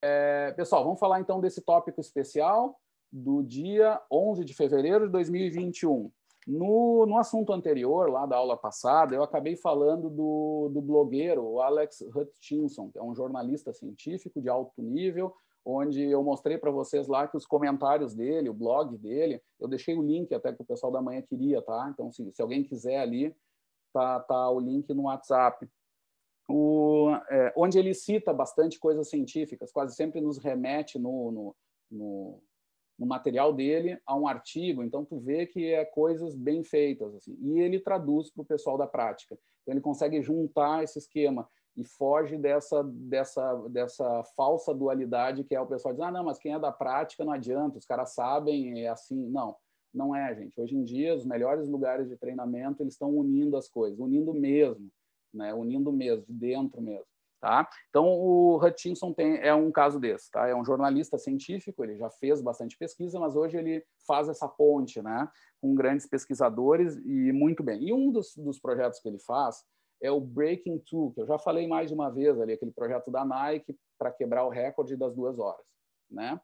É, pessoal, vamos falar então desse tópico especial do dia 11 de fevereiro de 2021. No, no assunto anterior, lá da aula passada, eu acabei falando do, do blogueiro Alex Hutchinson, que é um jornalista científico de alto nível, onde eu mostrei para vocês lá que os comentários dele, o blog dele, eu deixei o link até que o pessoal da manhã queria, tá? Então, se, assim, se alguém quiser ali, tá, tá o link no WhatsApp o, é, onde ele cita bastante coisas científicas, quase sempre nos remete no, no, no, no, material dele a um artigo, então tu vê que é coisas bem feitas, assim, e ele traduz para o pessoal da prática. Então ele consegue juntar esse esquema e foge dessa, dessa, dessa falsa dualidade que é o pessoal dizer ah, não, mas quem é da prática não adianta, os caras sabem, é assim. Não, não é, gente. Hoje em dia, os melhores lugares de treinamento, eles estão unindo as coisas, unindo mesmo né? unindo mesmo, de dentro mesmo. Tá? Então, o Hutchinson tem, é um caso desse. Tá? É um jornalista científico, ele já fez bastante pesquisa, mas hoje ele faz essa ponte né? com grandes pesquisadores e muito bem. E um dos, dos projetos que ele faz é o Breaking Two, que eu já falei mais de uma vez ali, aquele projeto da Nike para quebrar o recorde das duas horas. Né?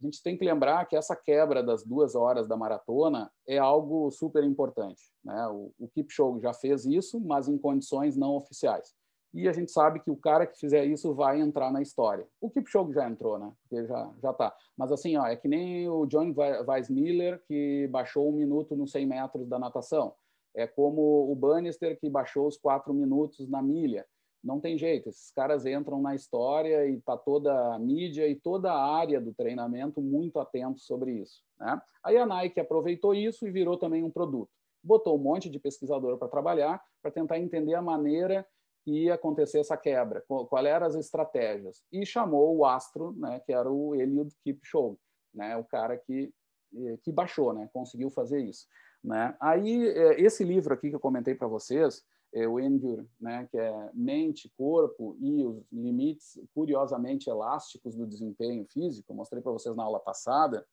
a gente tem que lembrar que essa quebra das duas horas da maratona é algo super importante. Né? O, o Kipchoge já fez isso, mas em condições não oficiais. E a gente sabe que o cara que fizer isso vai entrar na história. O Kipchoge já entrou, né? Porque já, já tá. Mas assim, ó, é que nem o John Weissmiller que baixou um minuto nos 100 metros da natação. É como o Bannister que baixou os quatro minutos na milha não tem jeito, esses caras entram na história e está toda a mídia e toda a área do treinamento muito atento sobre isso. Né? Aí a Nike aproveitou isso e virou também um produto. Botou um monte de pesquisador para trabalhar, para tentar entender a maneira que ia acontecer essa quebra, qual eram as estratégias. E chamou o astro, né, que era o Eliud Kipchoge, né, o cara que, eh, que baixou, né, conseguiu fazer isso. Né? Aí, eh, esse livro aqui que eu comentei para vocês, é o endure, né, que é mente, corpo e os limites curiosamente elásticos do desempenho físico, mostrei para vocês na aula passada,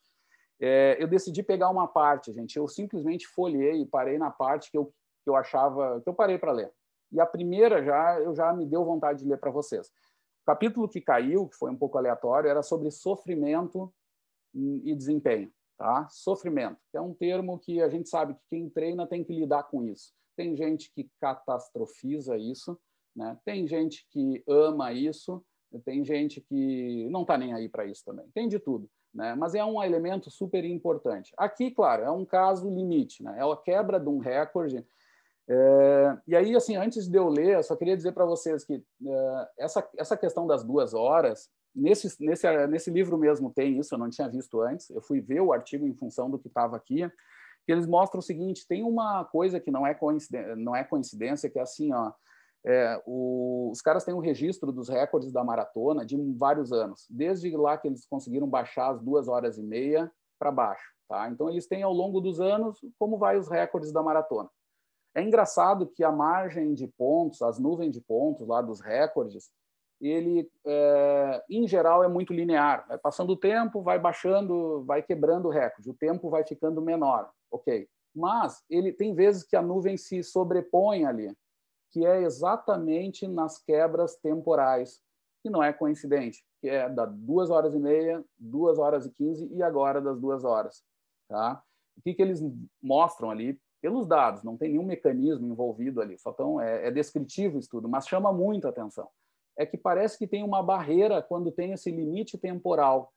é, eu decidi pegar uma parte, gente. Eu simplesmente folhei e parei na parte que eu, que eu achava, que eu parei para ler. E a primeira já, eu já me deu vontade de ler para vocês. O capítulo que caiu, que foi um pouco aleatório, era sobre sofrimento e desempenho, tá? Sofrimento, é um termo que a gente sabe que quem treina tem que lidar com isso tem gente que catastrofiza isso, né? tem gente que ama isso, tem gente que não está nem aí para isso também, tem de tudo. Né? Mas é um elemento super importante. Aqui, claro, é um caso limite, né? é a quebra de um recorde. É... e aí, assim, antes de eu ler, eu só queria dizer para vocês que é... essa, essa questão das duas horas, nesse, nesse, nesse livro mesmo tem isso, eu não tinha visto antes, eu fui ver o artigo em função do que estava aqui, que eles mostram o seguinte: tem uma coisa que não é coincidência, não é coincidência que é assim, ó. É, o, os caras têm um registro dos recordes da maratona de vários anos, desde lá que eles conseguiram baixar as duas horas e meia para baixo. Tá? Então, eles têm ao longo dos anos como vai os recordes da maratona. É engraçado que a margem de pontos, as nuvens de pontos lá dos recordes, ele, é, em geral, é muito linear. Vai passando o tempo, vai baixando, vai quebrando o recorde. O tempo vai ficando menor ok. Mas ele tem vezes que a nuvem se sobrepõe ali, que é exatamente nas quebras temporais, que não é coincidente, que é da duas horas e meia, duas horas e quinze e agora das duas horas, tá? O que, que eles mostram ali pelos dados? Não tem nenhum mecanismo envolvido ali, só tão é, é descritivo o estudo, mas chama muita atenção. É que parece que tem uma barreira quando tem esse limite temporal.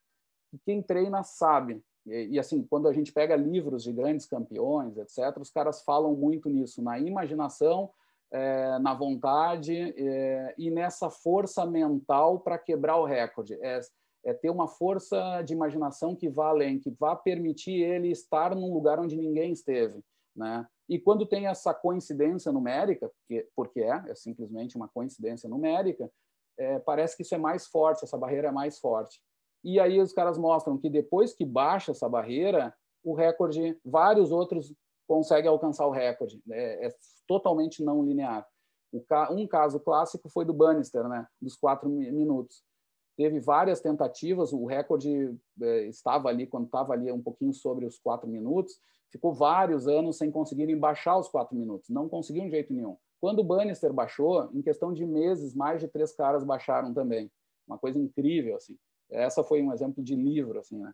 quem treina sabe e, e, assim, quando a gente pega livros de grandes campeões, etc., os caras falam muito nisso, na imaginação, é, na vontade é, e nessa força mental para quebrar o recorde. É, é ter uma força de imaginação que vá além, que vá permitir ele estar num lugar onde ninguém esteve, né? E quando tem essa coincidência numérica, porque, porque é, é simplesmente uma coincidência numérica, é, parece que isso é mais forte, essa barreira é mais forte. E aí os caras mostram que depois que baixa essa barreira, o recorde, vários outros conseguem alcançar o recorde. É, é totalmente não linear. Ca... um caso clássico foi do Bannister, né? Dos quatro minutos. Teve várias tentativas, o recorde é, estava ali, quando estava ali, um pouquinho sobre os quatro minutos, ficou vários anos sem conseguirem baixar os quatro minutos, não conseguiu de jeito nenhum. Quando o Bannister baixou, em questão de meses, mais de três caras baixaram também. Uma coisa incrível, assim. Essa foi um exemplo de livro, assim, né?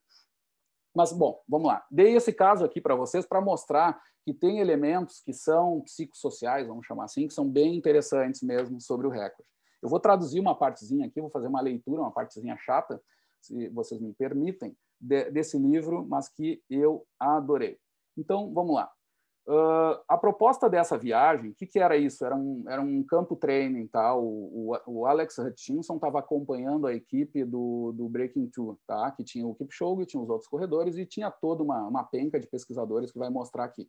Mas, bom, vamos lá. Dei esse caso aqui para vocês para mostrar que tem elementos que são psicossociais, vamos chamar assim, que são bem interessantes mesmo sobre o recorde. Eu vou traduzir uma partezinha aqui, vou fazer uma leitura, uma partezinha chata, se vocês me permitem, de, desse livro, mas que eu adorei. Então, vamos lá. Uh, a proposta dessa viagem, o que, que, era isso? Era um, era um campo training, tá? O, o, o Alex Hutchinson estava acompanhando a equipe do, do Breaking Two, tá? Que tinha o Kipchoge, tinha os outros corredores e tinha toda uma, uma penca de pesquisadores que vai mostrar aqui.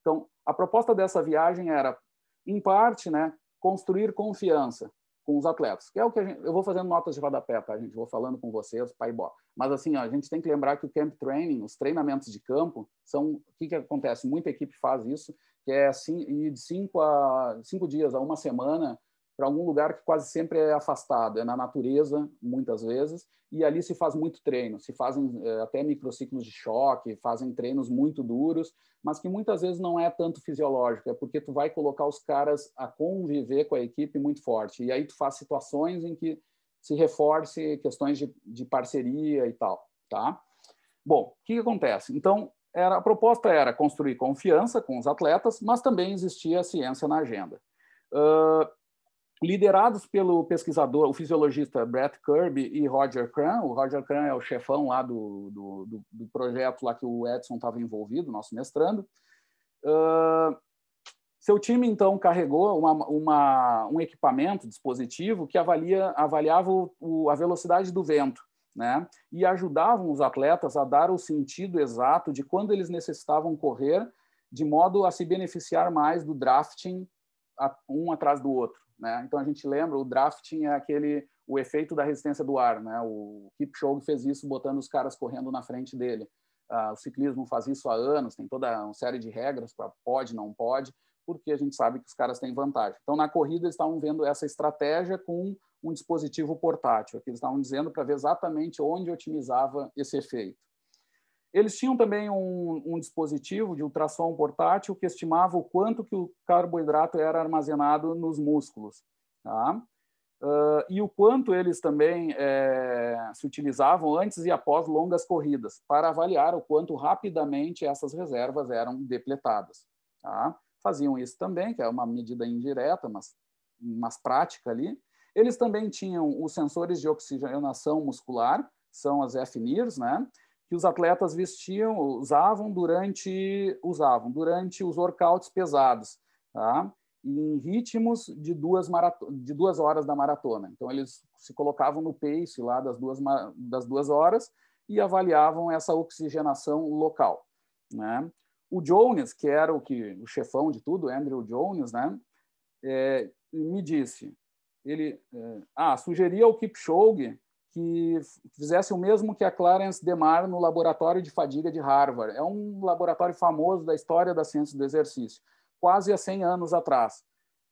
Então, a proposta dessa viagem era, em parte, né, construir confiança com os atletas, que é o que gente, eu vou fazendo notas de rodapé, tá, gente? Vou falando com vocês, pai bó. Mas assim, ó, a gente tem que lembrar que o camp training, os treinamentos de campo, são o que, que acontece? Muita equipe faz isso, que é assim, de cinco, a, cinco dias a uma semana para algum lugar que quase sempre é afastado, é na natureza, muitas vezes, e ali se faz muito treino, se fazem eh, até microciclos de choque, fazem treinos muito duros, mas que muitas vezes não é tanto fisiológico, é porque tu vai colocar os caras a conviver com a equipe muito forte, e aí tu faz situações em que se reforce questões de, de parceria e tal, tá? Bom, o que, que acontece? Então, era, a proposta era construir confiança com os atletas, mas também existia a ciência na agenda. Uh, liderados pelo pesquisador, o fisiologista Brett Kirby e Roger Cran. O Roger Cran é o chefão lá do, do, do, do projeto lá que o Edson estava envolvido, nosso mestrando. Uh, seu time, então, carregou uma, uma, um equipamento, dispositivo, que avalia, avaliava o, o, a velocidade do vento né? e ajudavam os atletas a dar o sentido exato de quando eles necessitavam correr, de modo a se beneficiar mais do drafting um atrás do outro. Né? Então a gente lembra, o drafting é aquele o efeito da resistência do ar, né? O Kipchoge fez isso botando os caras correndo na frente dele. Uh, o ciclismo faz isso há anos, tem toda uma série de regras para pode, não pode, porque a gente sabe que os caras têm vantagem. Então na corrida eles estavam vendo essa estratégia com um dispositivo portátil, que eles estavam dizendo para ver exatamente onde otimizava esse efeito. Eles tinham também um, um, dispositivo de ultrassom portátil que estimava o quanto que o carboidrato era armazenado nos músculos. Tá? Uh, e o quanto eles também é, se utilizavam antes e após longas corridas, para avaliar o quanto rapidamente essas reservas eram depletadas. Tá? Faziam isso também, que é uma medida indireta, mas, mas prática ali. Eles também tinham os sensores de oxigenação muscular, são as FNIRs, né? que os atletas vestiam, usavam durante usavam durante os workouts pesados, tá? em ritmos de duas, de duas horas da maratona. Então, eles se colocavam no pace lá das duas, das duas horas e avaliavam essa oxigenação local. Né? O Jones, que era o, que, o chefão de tudo, Andrew Jones, né? É, me disse, ele é, ah, sugeria ao Kipchoge que fizesse o mesmo que a Clarence Demar no laboratório de fadiga de Harvard. É um laboratório famoso da história da ciência do exercício, quase há 100 anos atrás.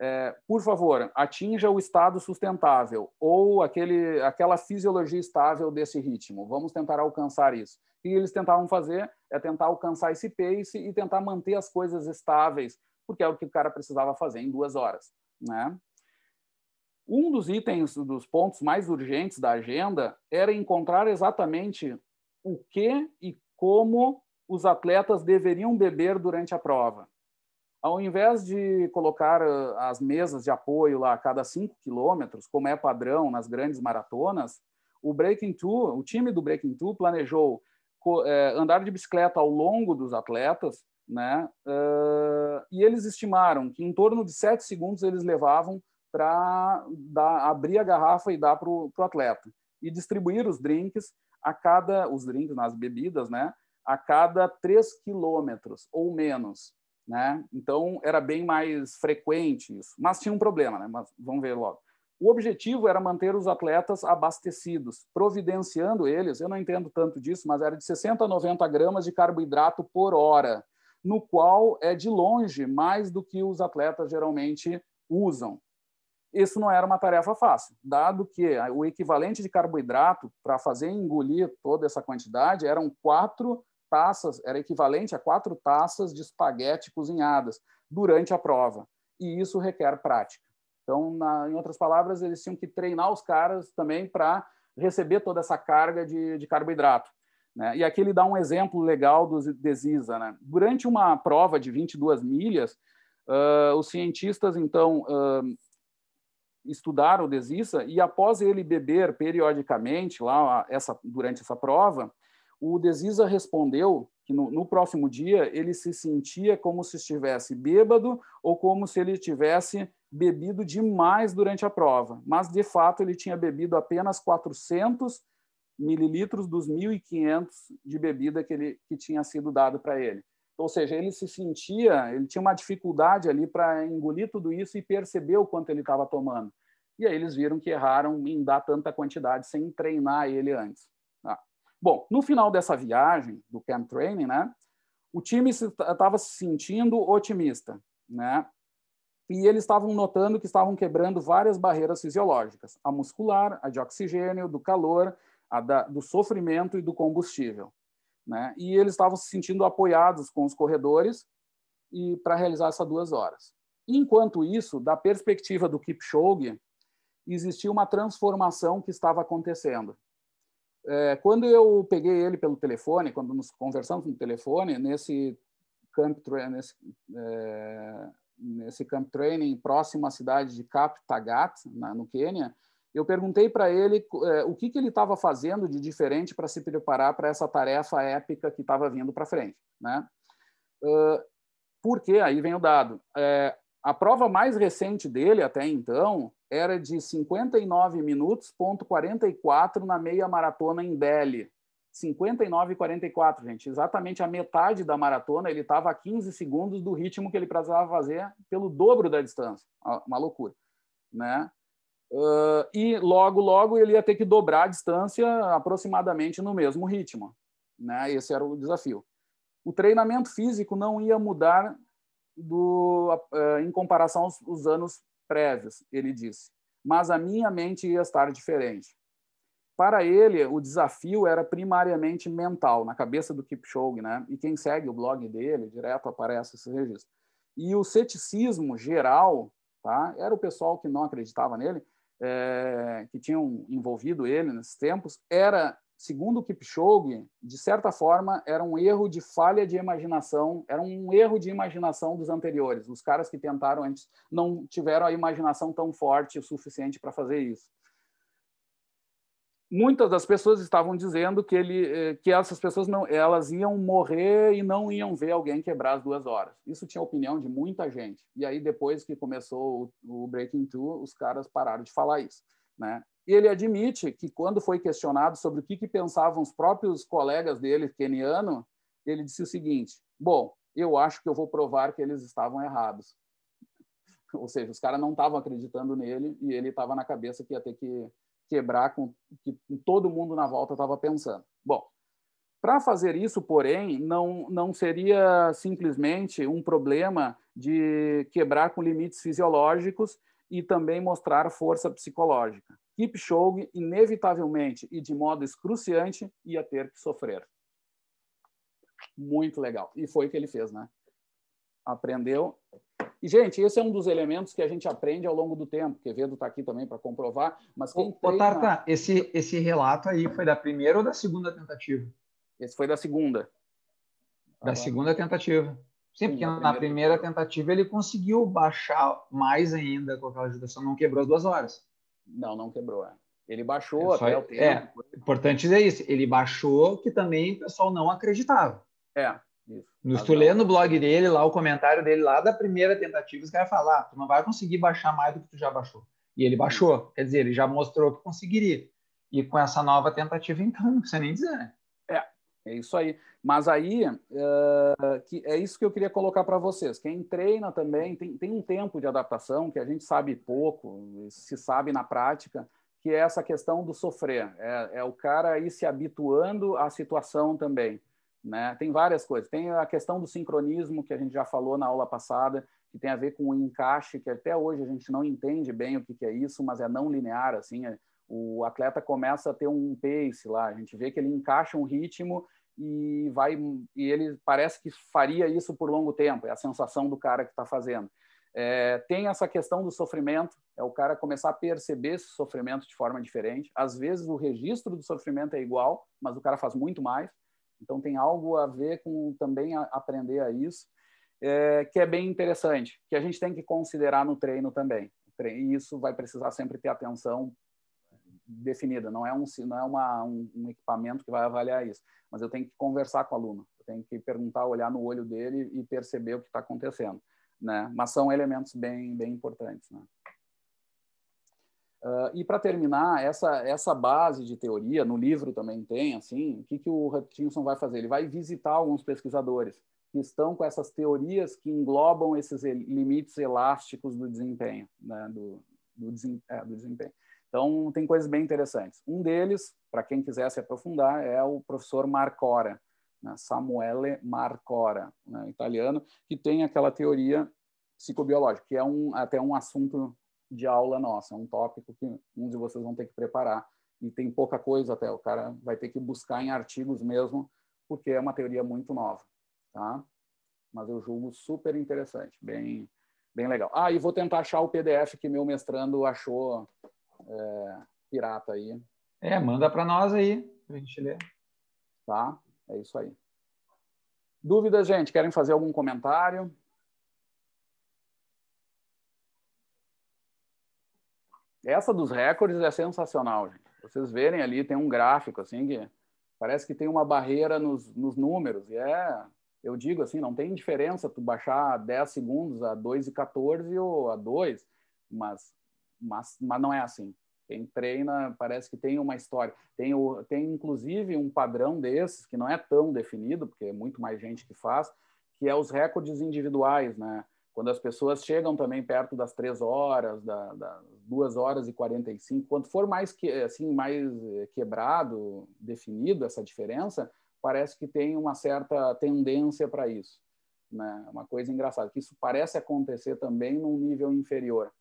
É, por favor, atinja o estado sustentável ou aquele, aquela fisiologia estável desse ritmo. Vamos tentar alcançar isso. E eles tentavam fazer é tentar alcançar esse pace e tentar manter as coisas estáveis, porque é o que o cara precisava fazer em duas horas, né? Um dos itens, dos pontos mais urgentes da agenda era encontrar exatamente o que e como os atletas deveriam beber durante a prova. Ao invés de colocar ah, as mesas de apoio lá a cada 5 quilômetros, como é padrão nas grandes maratonas, o Breaking Two, o time do Breaking Two planejou é, andar de bicicleta ao longo dos atletas, né? Ah, e eles estimaram que em torno de 7 segundos eles levavam para abrir a garrafa e dar para o atleta. E distribuir os drinks a cada, os drinks nas bebidas, né? A cada 3 quilômetros ou menos, né? Então, era bem mais frequente isso. Mas tinha um problema, né? Mas vamos ver logo. O objetivo era manter os atletas abastecidos, providenciando eles, eu não entendo tanto disso, mas era de 60 a 90 gramas de carboidrato por hora, no qual é de longe mais do que os atletas geralmente usam isso não era uma tarefa fácil, dado que o equivalente de carboidrato para fazer engolir toda essa quantidade eram quatro taças, era equivalente a quatro taças de espaguete cozinhadas durante a prova. E isso requer prática. Então, na, em outras palavras, eles tinham que treinar os caras também para receber toda essa carga de, de carboidrato. Né? E aqui ele dá um exemplo legal do Desisa. Né? Durante uma prova de 22 milhas, uh, os cientistas, então, uh, estudar o desista e após ele beber periodicamente lá essa durante essa prova, o desisa respondeu que no, no próximo dia ele se sentia como se estivesse bêbado ou como se ele tivesse bebido demais durante a prova, mas de fato ele tinha bebido apenas 400 mililitros dos 1.500 de bebida que, ele, que tinha sido dado para ele. Ou seja, ele se sentia, ele tinha uma dificuldade ali para engolir tudo isso e perceber o quanto ele estava tomando. E aí eles viram que erraram em dar tanta quantidade sem treinar ele antes. Tá? Bom, no final dessa viagem do camp training, né, o time estava se, se sentindo otimista, né? E eles estavam notando que estavam quebrando várias barreiras fisiológicas: a muscular, a de oxigênio, do calor, a da, do sofrimento e do combustível. Né? E eles estavam se sentindo apoiados com os corredores e para realizar essas duas horas. Enquanto isso, da perspectiva do Kipchoge, existia uma transformação que estava acontecendo. É, quando eu peguei ele pelo telefone, quando nos conversamos no telefone, nesse camp, nesse, é, nesse camp training próximo à cidade de Kap Tagat, na, no Quênia, eu perguntei para ele eh, o que, que ele estava fazendo de diferente para se preparar para essa tarefa épica que estava vindo para frente. Né? Uh, porque, aí vem o dado, é, a prova mais recente dele até então era de 59 minutos, ponto 44 na meia maratona em Delhi. 59 e 44, gente, exatamente a metade da maratona, ele estava a 15 segundos do ritmo que ele precisava fazer pelo dobro da distância, uma loucura, né? Uh, e logo, logo ele ia ter que dobrar a distância aproximadamente no mesmo ritmo. Né? Esse era o desafio. O treinamento físico não ia mudar do, uh, em comparação aos, aos anos prévios, ele disse, mas a minha mente ia estar diferente. Para ele, o desafio era primariamente mental, na cabeça do Kipchoge, né? E quem segue o blog dele, direto aparece esse registro. E o ceticismo geral, tá? Era o pessoal que não acreditava nele, é, que tinham envolvido ele nesses tempos, era, segundo o Kipchoge, de certa forma, era um erro de falha de imaginação, era um erro de imaginação dos anteriores. Os caras que tentaram antes não tiveram a imaginação tão forte o suficiente para fazer isso muitas das pessoas estavam dizendo que ele eh, que essas pessoas não elas iam morrer e não iam ver alguém quebrar as duas horas isso tinha a opinião de muita gente e aí depois que começou o, o Breaking Two os caras pararam de falar isso né e ele admite que quando foi questionado sobre o que, que pensavam os próprios colegas dele keniano ele disse o seguinte bom eu acho que eu vou provar que eles estavam errados ou seja os caras não estavam acreditando nele e ele estava na cabeça que ia ter que quebrar com que todo mundo na volta estava pensando. Bom, para fazer isso, porém, não, não seria simplesmente um problema de quebrar com limites fisiológicos e também mostrar força psicológica. Kipchoge, inevitavelmente e de modo excruciante, ia ter que sofrer. Muito legal. E foi o que ele fez, né? Aprendeu e, gente, esse é um dos elementos que a gente aprende ao longo do tempo. Quevedo está aqui também para comprovar. Mas quem Ô, treina... Tarta, esse, esse relato aí foi da primeira ou da segunda tentativa? Esse foi da segunda. Da segunda tentativa. Sim, porque na, primeira, primeira tentativa ele conseguiu baixar mais ainda com aquela ajuda, só não quebrou as duas horas. Não, não quebrou. É. Ele baixou é só, até o é, tempo. É, importante é isso. Ele baixou que também o pessoal não acreditava. É. Se tu lê no blog dele lá, o comentário dele lá da primeira tentativa, os caras falar ah, tu não vai conseguir baixar mais do que tu já baixou. E ele uhum. baixou, quer dizer, ele já mostrou que conseguiria. E com essa nova tentativa, então, não precisa nem dizer, né? É, é isso aí. Mas aí, uh, que é isso que eu queria colocar para vocês. Quem treina também tem, tem um tempo de adaptação que a gente sabe pouco, se sabe na prática, que é essa questão do sofrer. É, é o cara ir se habituando à situação também. Né? Tem várias coisas. Tem a questão do sincronismo, que a gente já falou na aula passada, que tem a ver com o encaixe, que até hoje a gente não entende bem o que, que é isso, mas é não linear. assim é, O atleta começa a ter um pace lá, a gente vê que ele encaixa um ritmo e vai e ele parece que faria isso por longo tempo, é a sensação do cara que está fazendo. É, tem essa questão do sofrimento, é o cara começar a perceber esse sofrimento de forma diferente. Às vezes o registro do sofrimento é igual, mas o cara faz muito mais. Então, tem algo a ver com também a, aprender a isso, é, que é bem interessante, que a gente tem que considerar no treino também. E isso vai precisar sempre ter atenção definida, não é um, não é uma, um, um equipamento que vai avaliar isso, mas eu tenho que conversar com o aluno, eu tenho que perguntar, olhar no olho dele e perceber o que está acontecendo. Né? Mas são elementos bem, bem importantes. Né? Uh, e para terminar, essa, essa base de teoria, no livro também tem, assim, o que, que o Hutchinson vai fazer? Ele vai visitar alguns pesquisadores que estão com essas teorias que englobam esses limites elásticos do desempenho, né? do, do, desem, é, do desempenho. Então, tem coisas bem interessantes. Um deles, para quem quiser se aprofundar, é o professor Marcora, né? Samuele Marcora, né? italiano, que tem aquela teoria psicobiológica, que é um, até um assunto de aula nossa, é um tópico que um de vocês vão ter que preparar e tem pouca coisa até, o cara vai ter que buscar em artigos mesmo, porque é uma teoria muito nova, tá? Mas eu julgo super interessante, bem, bem legal. Ah, e vou tentar achar o PDF que meu mestrando achou é, pirata aí. É, manda para nós aí, a gente ler. Tá? É isso aí. Dúvidas, gente? Querem fazer algum comentário? Essa dos recordes é sensacional, gente. Vocês verem ali, tem um gráfico, assim, que parece que tem uma barreira nos, nos números. E é, eu digo assim, não tem diferença tu baixar 10 segundos a 2,14 e ou a 2, mas, mas, mas não é assim. Quem treina parece que tem uma história. Tem, o, tem inclusive um padrão desses, que não é tão definido, porque é muito mais gente que faz, que é os recordes individuais, né? Quando as pessoas chegam também perto das três horas, da, das duas horas e 45, quando for mais que assim mais eh, quebrado, definido essa diferença, parece que tem uma certa tendência para isso, né? Uma coisa engraçada que isso parece acontecer também num nível inferior,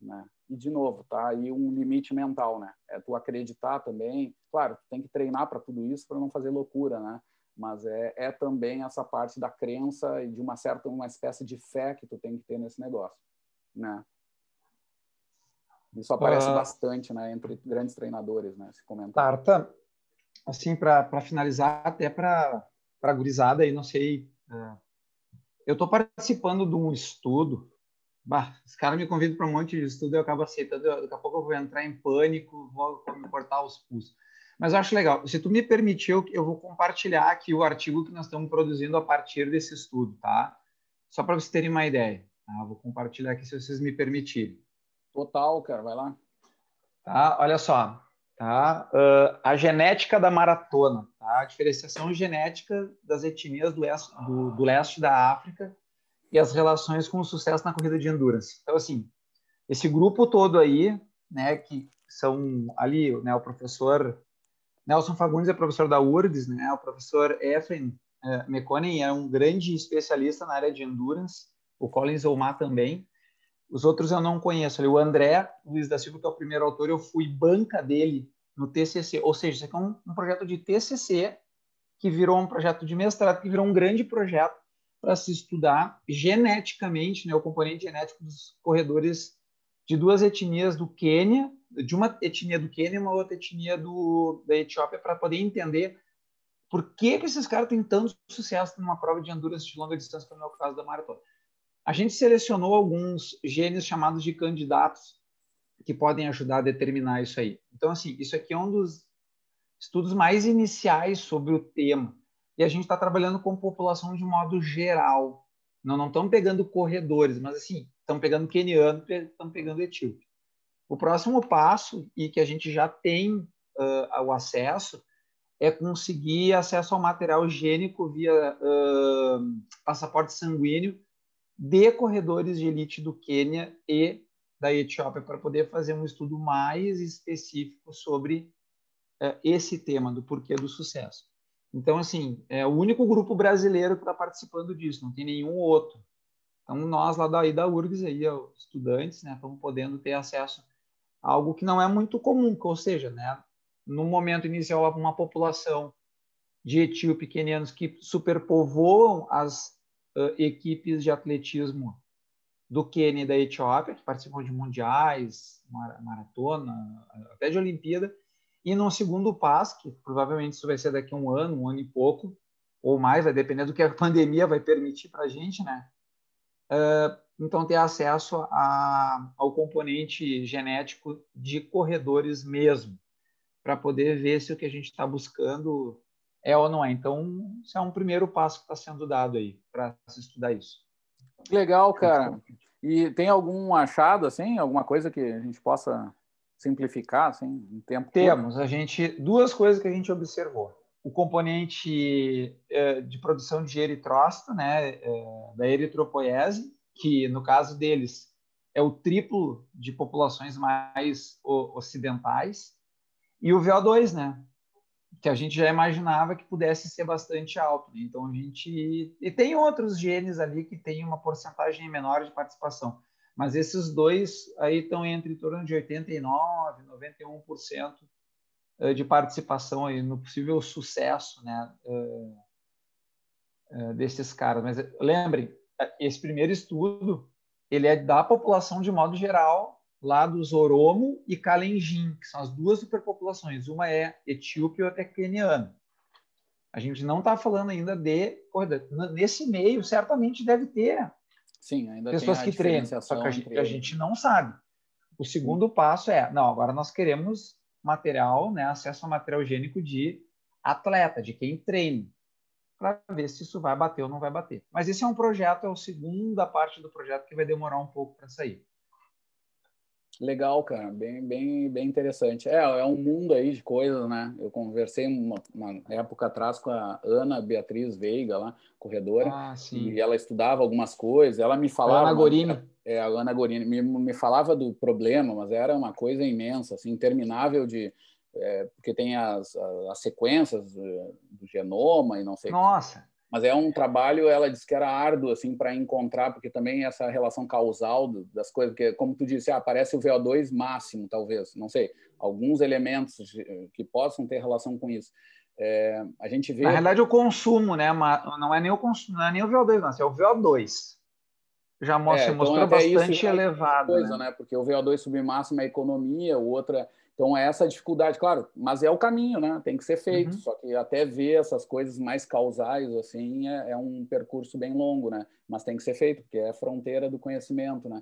né? E de novo, tá aí um limite mental, né? É tu acreditar também. Claro, tu tem que treinar para tudo isso para não fazer loucura, né? mas é, é também essa parte da crença e de uma certa uma espécie de fé que tu tem que ter nesse negócio, né? Isso aparece uh, bastante, né, entre grandes treinadores, né, esse comentário. Tarta, assim para finalizar até para para gurizada aí, não sei, uh, eu estou participando de um estudo. Bah, os caras me convidam para um monte de estudo e eu acabo aceitando. Daqui a pouco eu vou entrar em pânico, vou, vou me cortar os pulsos. Mas eu acho legal. Se tu me permitir, eu, eu vou compartilhar aqui o artigo que nós estamos produzindo a partir desse estudo, tá? Só para vocês terem uma ideia. Tá? Vou compartilhar aqui se vocês me permitirem. Total, cara, vai lá. Tá, olha só. Tá? Uh, a genética da maratona, tá? a diferenciação genética das etnias do, do, do leste da África e as relações com o sucesso na corrida de endurance. Então, assim, esse grupo todo aí, né, que são ali, né, o professor Nelson Fagundes é professor da URGS, né? O professor Efren é, uh, é um grande especialista na área de endurance, o Collins Omar também. Os outros eu não conheço. O André Luiz da Silva, que é o primeiro autor, eu fui banca dele no TCC. Ou seja, isso aqui é um, um projeto de TCC que virou um projeto de mestrado, que virou um grande projeto para se estudar geneticamente né, o componente genético dos corredores de duas etnias do Quênia de uma etnia do Quênia e uma outra etnia do, da Etiópia para poder entender por que, que esses caras têm tanto sucesso numa prova de endurance de longa distância, como é o caso da maratona. A gente selecionou alguns genes chamados de candidatos que podem ajudar a determinar isso aí. Então, assim, isso aqui é um dos estudos mais iniciais sobre o tema. E a gente está trabalhando com população de modo geral. Não estamos pegando corredores, mas assim, estamos pegando queniano, estamos pegando etíope. O próximo passo, e que a gente já tem uh, o acesso, é conseguir acesso ao material higiênico via uh, passaporte sanguíneo de corredores de elite do Quênia e da Etiópia, para poder fazer um estudo mais específico sobre uh, esse tema, do porquê do sucesso. Então, assim, é o único grupo brasileiro que está participando disso, não tem nenhum outro. Então, nós lá daí da URGS, aí, estudantes, né, estamos podendo ter acesso algo que não é muito comum, ou seja, né, no momento inicial uma população de etíope-quenianos que superpovoam as uh, equipes de atletismo do Quênia e da Etiópia, que participam de mundiais, maratona, até de Olimpíada, e no segundo passo, que provavelmente isso vai ser daqui a um ano, um ano e pouco, ou mais, vai depender do que a pandemia vai permitir para a gente, né? Uh, então ter acesso a, ao componente genético de corredores mesmo, para poder ver se o que a gente está buscando é ou não é. Então, isso é um primeiro passo que está sendo dado aí para se estudar isso. Legal, cara. E tem algum achado, assim, alguma coisa que a gente possa simplificar, assim, em tempo? Temos. A gente duas coisas que a gente observou. O componente eh, de produção de eritrócito, né, eh, da eritropoiese, que no caso deles é o triplo de populações mais ocidentais, e o VO2, né? Que a gente já imaginava que pudesse ser bastante alto. Né? Então a gente. E tem outros genes ali que tem uma porcentagem menor de participação. Mas esses dois aí estão entre em torno de 89%, 91% eh, de participação aí no possível sucesso né, eh, eh, desses caras. Mas lembrem, é, esse primeiro estudo ele é da população de modo geral, lá dos Oromo e Kalenjin, que são as duas superpopulações. Uma é etíope e outra é queniana. A gente não está falando ainda de... Nesse meio, certamente deve ter Sim, ainda pessoas que treinam, só que a gente, a gente, não sabe. O segundo Sim. passo é, não, agora nós queremos material, né, acesso a material gênico de atleta, de quem treina para ver se isso vai bater ou não vai bater. Mas esse é um projeto, é a segunda parte do projeto que vai demorar um pouco para sair. Legal, cara, bem, bem, bem interessante. É, é um mundo aí de coisas, né? Eu conversei uma, uma época atrás com a Ana Beatriz Veiga, lá, corredora, ah, e ela estudava algumas coisas, ela me falava. Ana Gorini. É, a Ana Gorini me, me falava do problema, mas era uma coisa imensa, assim, interminável de, é, porque tem as, as, sequências do genoma e não sei. Nossa. Que. Mas é um trabalho, ela disse que era árduo assim para encontrar, porque também essa relação causal das coisas, que como tu disse, ah, aparece o VO2 máximo, talvez, não sei, alguns elementos que possam ter relação com isso. É, a gente vê. Na realidade, o consumo, né? Não é nem o consumo, não é nem o VO2, não, é o VO2 já mostra, é, então mostrou bastante isso, é elevado. Coisa, né? né? Porque o VO2 submáximo é economia, o outro é, então, é essa dificuldade, claro, mas é o caminho, né? Tem que ser feito. Uhum. Só que até ver essas coisas mais causais, assim, é, é, um percurso bem longo, né? Mas tem que ser feito, porque é a fronteira do conhecimento, né?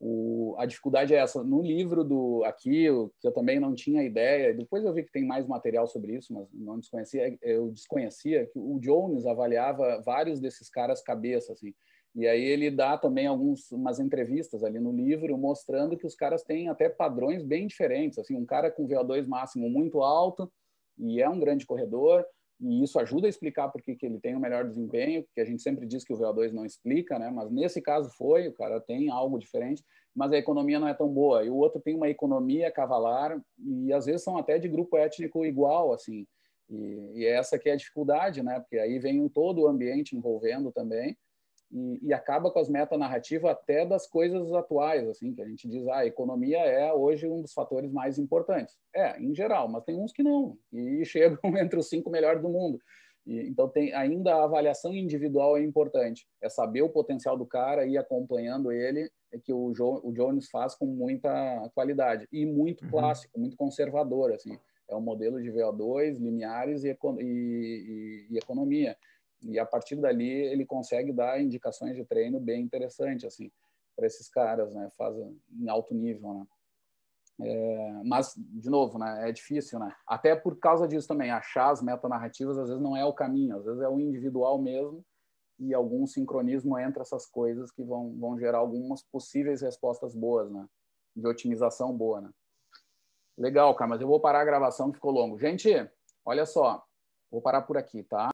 O, a dificuldade é essa. No livro do aqui, que eu também não tinha ideia, depois eu vi que tem mais material sobre isso, mas não desconhecia, eu desconhecia que o Jones avaliava vários desses caras cabeça, assim. E aí ele dá também algumas umas entrevistas ali no livro mostrando que os caras têm até padrões bem diferentes. Assim, um cara com VO2 máximo muito alto e é um grande corredor, e isso ajuda a explicar por que ele tem o um melhor desempenho, que a gente sempre diz que o VO2 não explica, né? Mas nesse caso foi, o cara tem algo diferente, mas a economia não é tão boa. E o outro tem uma economia cavalar e às vezes são até de grupo étnico igual, assim. E, e é essa que é a dificuldade, né? Porque aí vem todo o ambiente envolvendo também e, e acaba com as metanarrativas até das coisas atuais, assim, que a gente diz, ah, a economia é hoje um dos fatores mais importantes. É, em geral, mas tem uns que não, e chegam entre os cinco melhores do mundo. E, então, tem ainda a avaliação individual é importante, é saber o potencial do cara e acompanhando ele, é que o, jo, o Jones faz com muita qualidade, e muito uhum. clássico, muito conservador, assim é um modelo de VO2, lineares e, e, e, e, economia. E a partir dali ele consegue dar indicações de treino bem interessante assim para esses caras, né? Faz em alto nível, né? É, mas de novo, né? É difícil, né? Até por causa disso também achar as metanarrativas às vezes não é o caminho, às vezes é o individual mesmo e algum sincronismo entre essas coisas que vão vão gerar algumas possíveis respostas boas, né? De otimização boa, né? Legal, cara, mas eu vou parar a gravação que ficou longo. Gente, olha só, vou parar por aqui, tá?